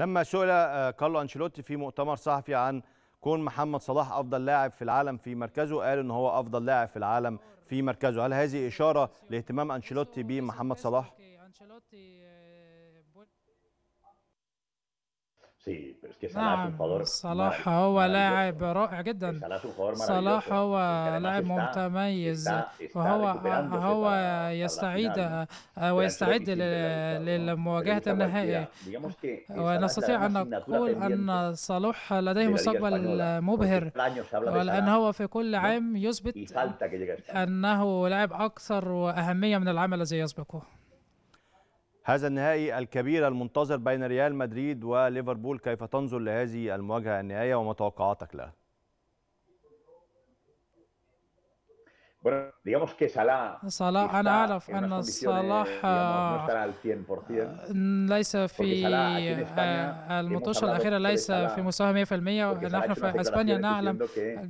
لما سئل آه، كارلو انشيلوتي في مؤتمر صحفي عن كون محمد صلاح افضل لاعب في العالم في مركزه قال ان هو افضل لاعب في العالم في مركزه هل هذه اشاره لاهتمام انشيلوتي بمحمد صلاح آه، Sí, pero es que Salah nah, هو لاعب رائع جدا. صلاح هو لاعب متميز وهو هو يستعيد ويستعد للمواجهة النهائية ونستطيع أن نقول أن صلاح لديه مستقبل مبهر ولأن هو في كل عام يثبت أنه لاعب أكثر أهمية من العمل الذي يسبقه. هذا النهائي الكبير المنتظر بين ريال مدريد وليفربول كيف تنظر لهذه المواجهة النهائية وما توقعاتك لها؟ digamos que Salah صلاح أنا أعرف أن صلاح ليس في الماتش الأخيرة ليس في مستوى 100% نحن في إسبانيا نعلم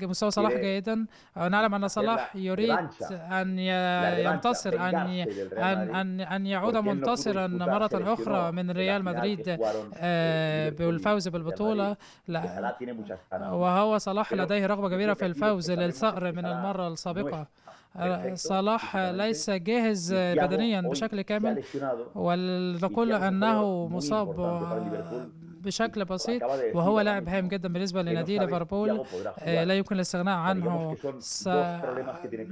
مستوى صلاح جيدا نعلم أن صلاح يريد أن ينتصر أن أن أن, أن يعود منتصرا مرة أخرى من ريال مدريد بالفوز بالبطولة وهو صلاح لديه رغبة كبيرة في الفوز للثأر من المرة السابقة صلاح ليس جاهز بدنيا بشكل كامل ولنقول أنه مصاب بشكل بسيط وهو لاعب هام جدا بالنسبة لنادي ليفربول آه، لا يمكن الاستغناء عنه س...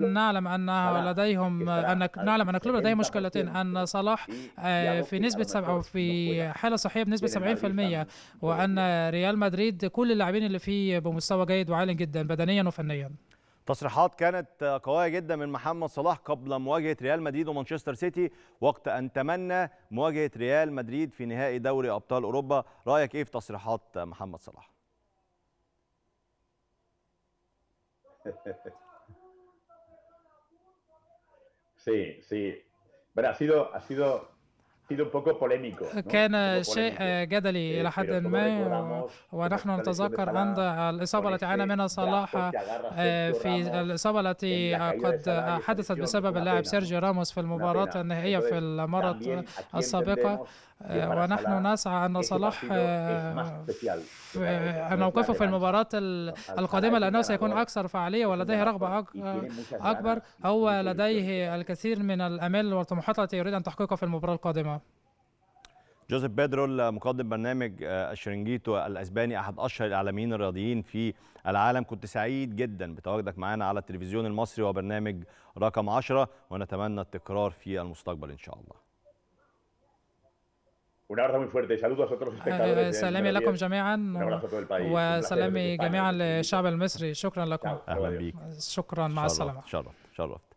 نعلم أن لديهم أن نعلم أن كلوب لديه مشكلتين أن صلاح آه، في نسبة سبعة في حالة صحية بنسبة 70% وأن ريال مدريد كل اللاعبين اللي فيه بمستوى جيد وعال جدا بدنيا وفنيا تصريحات كانت قوية جدا من محمد صلاح قبل مواجهة ريال مدريد ومانشستر سيتي وقت أن تمنى مواجهة ريال مدريد في نهائي دوري أبطال أوروبا رأيك إيه في تصريحات محمد صلاح؟ Sí, sí. Bueno, ha sido, ha sido sido un poco polémico, كان شيء آه، جدلي eh, إلى حد ما ونحن نتذكر عند آه، الإصابة التي عانى منها صلاح في الإصابة التي قد حدثت بسبب اللاعب سيرجيو راموس في المباراة النهائية في المرة السابقة ونحن نسعى أن إيه، صلاح موقفه في إيه، آه، آه، يعني المباراة القادمة لأنه سيكون أكثر فعالية ولديه رغبة أكبر هو لديه الكثير من الأمال والطموحات التي يريد أن تحققها في المباراة القادمة جوزيف بيدرو مقدم برنامج آه، الشرنجيتو الاسباني احد اشهر الاعلاميين الرياضيين في العالم كنت سعيد جدا بتواجدك معنا على التلفزيون المصري وبرنامج رقم 10 ونتمنى التكرار في المستقبل ان شاء الله Un abrazo muy fuerte. Saludos a otros espectadores. سلامي لكم جميعا وسلامي جميعا للشعب المصري شكرا لكم أهلا بيك. شكرا مع السلامه شرف شرف